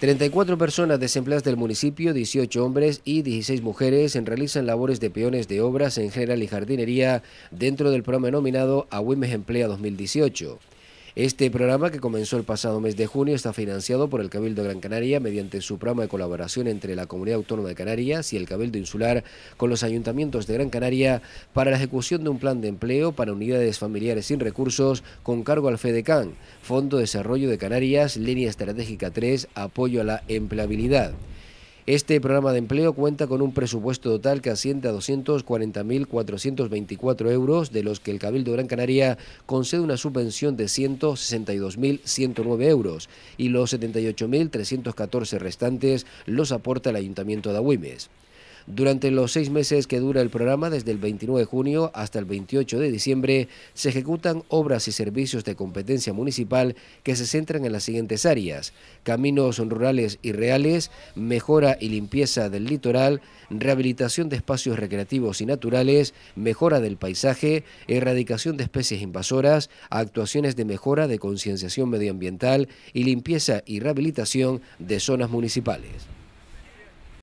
34 personas desempleadas del municipio, 18 hombres y 16 mujeres realizan labores de peones de obras en general y jardinería dentro del programa denominado AWIMES Emplea 2018. Este programa, que comenzó el pasado mes de junio, está financiado por el Cabildo Gran Canaria mediante su programa de colaboración entre la Comunidad Autónoma de Canarias y el Cabildo Insular con los ayuntamientos de Gran Canaria para la ejecución de un plan de empleo para unidades familiares sin recursos con cargo al FEDECAN, Fondo de Desarrollo de Canarias, Línea Estratégica 3, Apoyo a la Empleabilidad. Este programa de empleo cuenta con un presupuesto total que asciende a 240.424 euros, de los que el Cabildo de Gran Canaria concede una subvención de 162.109 euros y los 78.314 restantes los aporta el Ayuntamiento de Agüimes. Durante los seis meses que dura el programa, desde el 29 de junio hasta el 28 de diciembre, se ejecutan obras y servicios de competencia municipal que se centran en las siguientes áreas. Caminos rurales y reales, mejora y limpieza del litoral, rehabilitación de espacios recreativos y naturales, mejora del paisaje, erradicación de especies invasoras, actuaciones de mejora de concienciación medioambiental y limpieza y rehabilitación de zonas municipales.